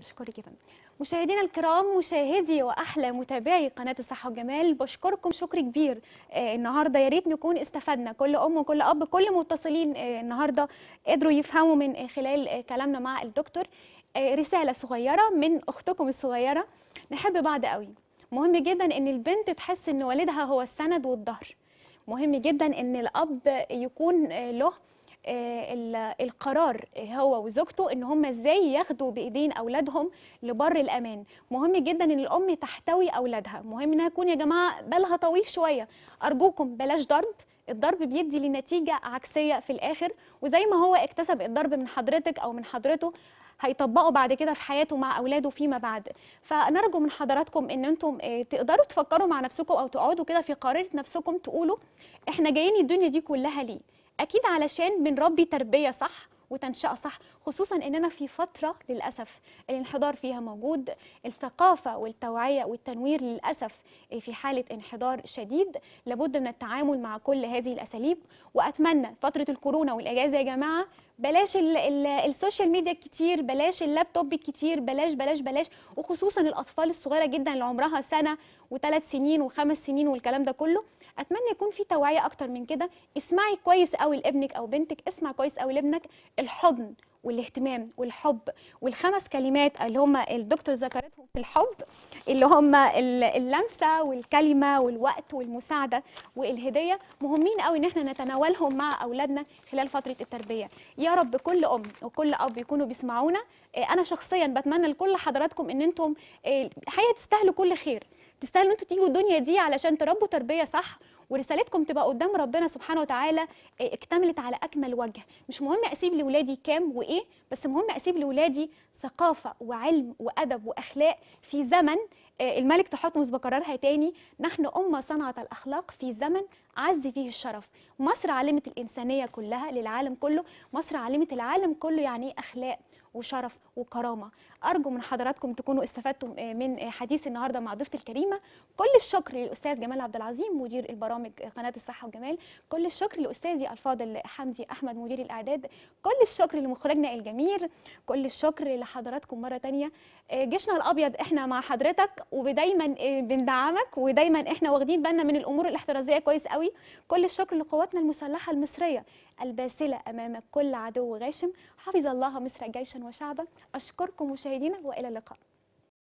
بشكرك يا فندم مشاهدينا الكرام مشاهدي واحلى متابعي قناه الصحه والجمال بشكركم شكر كبير آه، النهارده يا ريت نكون استفدنا كل ام وكل اب كل متصلين آه، النهارده قدروا يفهموا من آه، خلال كلامنا مع الدكتور رساله صغيره من اختكم الصغيره نحب بعض قوي مهم جدا ان البنت تحس ان والدها هو السند والظهر مهم جدا ان الاب يكون له آه، القرار هو وزوجته ان هم ازاي ياخدوا بايدين اولادهم لبر الامان مهم جدا ان الام تحتوي اولادها مهم انها تكون يا جماعه بالها طويل شويه ارجوكم بلاش ضرب الضرب بيدي لنتيجه عكسيه في الاخر وزي ما هو اكتسب الضرب من حضرتك او من حضرته هيطبقه بعد كده في حياته مع اولاده فيما بعد فنرجو من حضراتكم ان انتم آه، تقدروا تفكروا مع نفسكم او تقعدوا كده في قرارة نفسكم تقولوا احنا جايين الدنيا دي كلها ليه اكيد علشان بنربي تربيه صح وتنشئه صح خصوصا اننا في فتره للاسف الانحدار فيها موجود الثقافه والتوعيه والتنوير للاسف في حاله انحدار شديد لابد من التعامل مع كل هذه الاساليب واتمنى فتره الكورونا والاجازه يا جماعه بلاش الـ الـ السوشيال ميديا الكتير بلاش اللابتوب الكتير بلاش بلاش بلاش وخصوصا الاطفال الصغيره جدا اللي عمرها سنه وثلاث سنين وخمس سنين والكلام ده كله اتمنى يكون في توعيه اكتر من كده اسمعي كويس قوي لابنك او بنتك اسمع كويس قوي لابنك الحضن والاهتمام والحب والخمس كلمات اللي هم الدكتور ذكرتهم في الحب اللي هم اللمسه والكلمه والوقت والمساعده والهديه مهمين قوي ان احنا نتناولهم مع اولادنا خلال فتره التربيه يا رب كل ام وكل اب يكونوا بيسمعونا آه، انا شخصيا بتمنى لكل حضراتكم ان انتم الحقيقه تستاهلوا كل خير تستاهلوا انتم تيجوا الدنيا دي علشان تربوا تربيه صح ورسالتكم تبقى قدام ربنا سبحانه وتعالى آه، اكتملت على اكمل وجه مش مهم اسيب لاولادي كام وايه بس مهم اسيب لاولادي ثقافه وعلم وادب واخلاق في زمن آه، الملك تحتمس بكررها تاني نحن أمة صنعت الأخلاق في زمن عز فيه الشرف مصر علمت الإنسانية كلها للعالم كله مصر علمت العالم كله يعني إيه أخلاق وشرف وكرامه ارجو من حضراتكم تكونوا استفدتم آه، من حديث النهارده مع ضيفتي الكريمه كل الشكر للاستاذ جمال عبد العظيم مدير البرامج برامج قناه الصحه والجمال كل الشكر لاستاذي الفاضل حمدي احمد مدير الاعداد كل الشكر لمخرجنا الجميل كل الشكر لحضراتكم مره ثانيه آه، جيشنا الابيض احنا مع حضرتك ودايما آه، بندعمك ودايما احنا واخدين بالنا من الامور الاحترازيه كويس قوي كل الشكر لقواتنا المسلحه المصريه الباسله امام كل عدو غاشم حفظ الله مصر جيشا وشعبا اشكركم مشاهدينا والى اللقاء